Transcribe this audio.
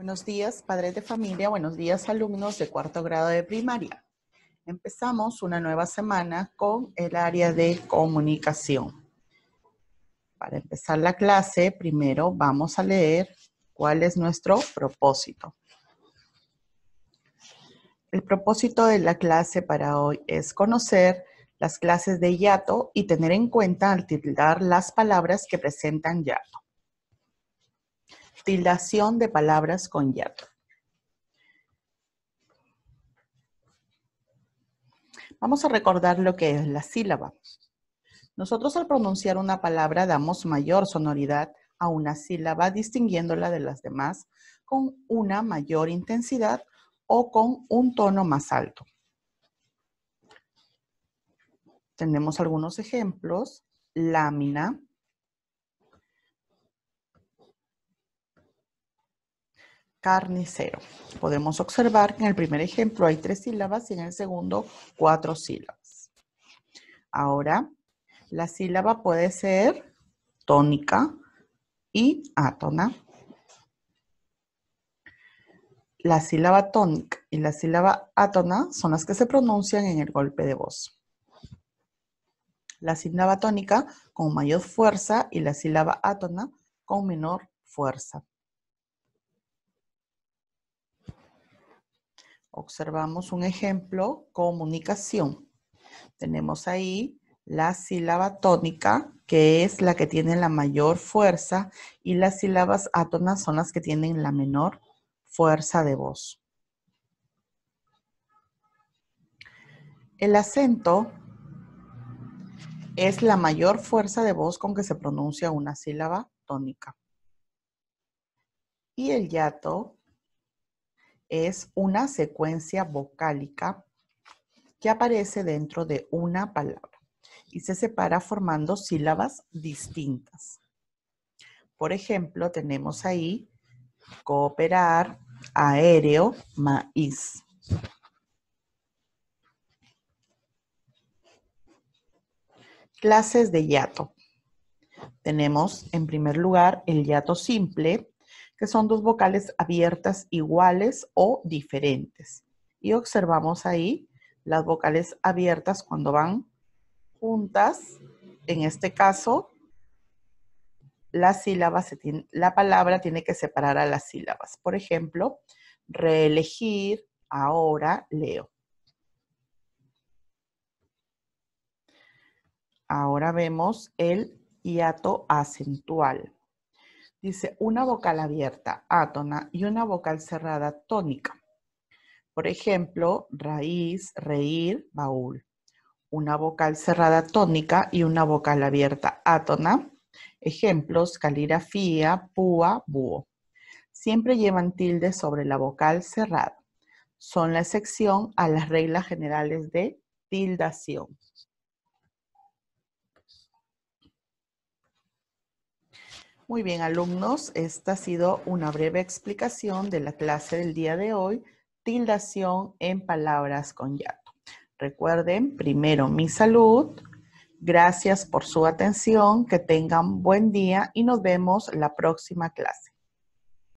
Buenos días, padres de familia. Buenos días, alumnos de cuarto grado de primaria. Empezamos una nueva semana con el área de comunicación. Para empezar la clase, primero vamos a leer cuál es nuestro propósito. El propósito de la clase para hoy es conocer las clases de yato y tener en cuenta al titular las palabras que presentan yato de palabras con yato. Vamos a recordar lo que es la sílaba. Nosotros al pronunciar una palabra damos mayor sonoridad a una sílaba distinguiéndola de las demás con una mayor intensidad o con un tono más alto. Tenemos algunos ejemplos. Lámina, carnicero. Podemos observar que en el primer ejemplo hay tres sílabas y en el segundo cuatro sílabas. Ahora, la sílaba puede ser tónica y átona. La sílaba tónica y la sílaba átona son las que se pronuncian en el golpe de voz. La sílaba tónica con mayor fuerza y la sílaba átona con menor fuerza. Observamos un ejemplo, comunicación. Tenemos ahí la sílaba tónica, que es la que tiene la mayor fuerza, y las sílabas átonas son las que tienen la menor fuerza de voz. El acento es la mayor fuerza de voz con que se pronuncia una sílaba tónica. Y el yato es una secuencia vocálica que aparece dentro de una palabra y se separa formando sílabas distintas. Por ejemplo, tenemos ahí cooperar, aéreo, maíz. Clases de yato. Tenemos en primer lugar el yato simple, que son dos vocales abiertas iguales o diferentes. Y observamos ahí las vocales abiertas cuando van juntas. En este caso, la se la palabra tiene que separar a las sílabas. Por ejemplo, reelegir, ahora, leo. Ahora vemos el hiato acentual. Dice, una vocal abierta, átona, y una vocal cerrada, tónica. Por ejemplo, raíz, reír, baúl. Una vocal cerrada tónica y una vocal abierta átona. Ejemplos, caligrafía, púa, búho. Siempre llevan tilde sobre la vocal cerrada. Son la excepción a las reglas generales de tildación. Muy bien, alumnos, esta ha sido una breve explicación de la clase del día de hoy, tildación en palabras con yato. Recuerden, primero, mi salud. Gracias por su atención, que tengan buen día y nos vemos la próxima clase.